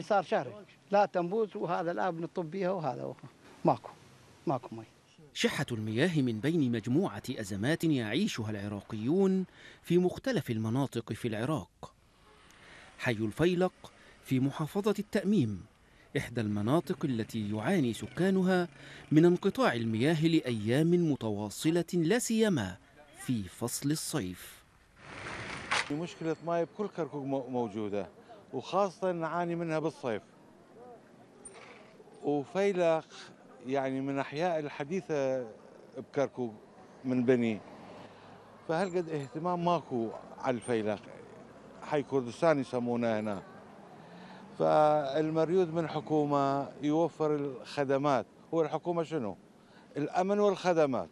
صار شهر لا تنبوذ وهذا الاب نطب بها وهذا ماكو ماكو مي شحة المياه من بين مجموعة أزمات يعيشها العراقيون في مختلف المناطق في العراق حي الفيلق في محافظة التأميم إحدى المناطق التي يعاني سكانها من انقطاع المياه لأيام متواصلة لا سيما في فصل الصيف مشكلة ماء بكل كركوك موجودة وخاصة نعاني منها بالصيف وفيلق يعني من أحياء الحديثة بكركوك من بني فهلقد اهتمام ماكو على الفيلق حي كردستان يسمونه هنا فالمريود من حكومة يوفر الخدمات هو الحكومة شنو؟ الأمن والخدمات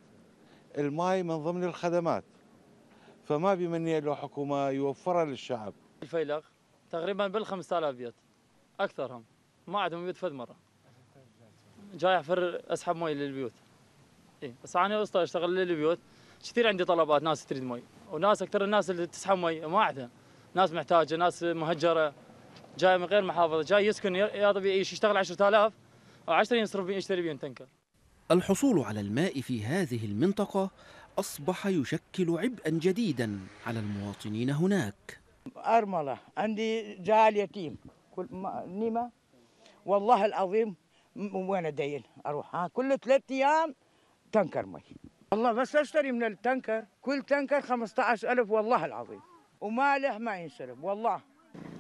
الماي من ضمن الخدمات فما بمنية له حكومة يوفرها للشعب الفيلق تقريبا بال 5000 بيت اكثرهم ما عندهم بيوت فد مره جاي احفر اسحب مي للبيوت اي بس انا اسطى اشتغل للبيوت كثير عندي طلبات ناس تريد مي وناس اكثر الناس اللي تسحب مي ما عندها ناس محتاجه ناس مهجره جاي من غير محافظه جاي يسكن ياضي يعيش يشتغل 10000 او 10 يصرف يشتري بيهم تنكر الحصول على الماء في هذه المنطقه اصبح يشكل عبئا جديدا على المواطنين هناك أرملة عندي جال يتيم كل ما نيمة والله العظيم وين أدين أروح ها كل ثلاث أيام تنكر مي والله بس أشتري من التنكر كل تنكر 15000 والله العظيم وماله ما ينشرب والله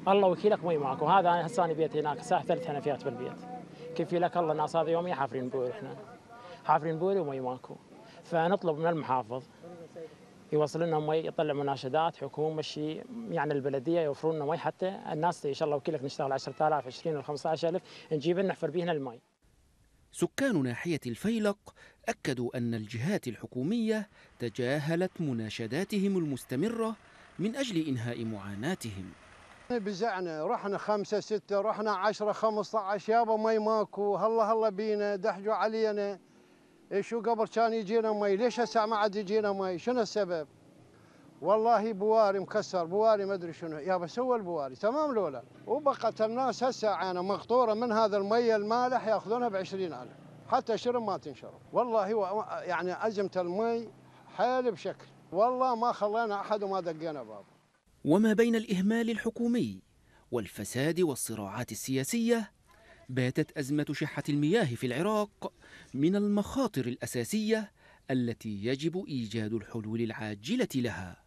الله وكيلك مي معك وهذا انا هسه بيت هناك ساعة ثلاثة انا فيات بالبيت كيف لك الله الناس هذا يوميا حافرين بوري احنا حافرين بوري ومي ماكو فنطلب من المحافظ يوصل لنا مي يطلع مناشدات حكومه شيء يعني البلديه يوفرون لنا مي حتى الناس ان شاء الله وكلك نشتغل 10000 20 و 15000 نجيب نحفر بهنا المي. سكان ناحيه الفيلق اكدوا ان الجهات الحكوميه تجاهلت مناشداتهم المستمره من اجل انهاء معاناتهم. بزعنا رحنا خمسة ستة رحنا عشرة خمسة عشر يابا مي ماكو هلا هلا بينا دحجوا علينا شو قبل كان يجينا مي ليش هسه ما عاد يجينا مي شنو السبب والله بواري مكسر بواري ما ادري شنو يا بس هو البواري تمام لولا وبقت الناس هسه عانى مقطوره من هذا المي المالح ياخذونها ب 20000 حتى شرب ما تنشرب والله هو يعني ازمه المي حيل بشكل والله ما خلينا احد وما دقينا باب وما بين الاهمال الحكومي والفساد والصراعات السياسيه باتت أزمة شحة المياه في العراق من المخاطر الأساسية التي يجب إيجاد الحلول العاجلة لها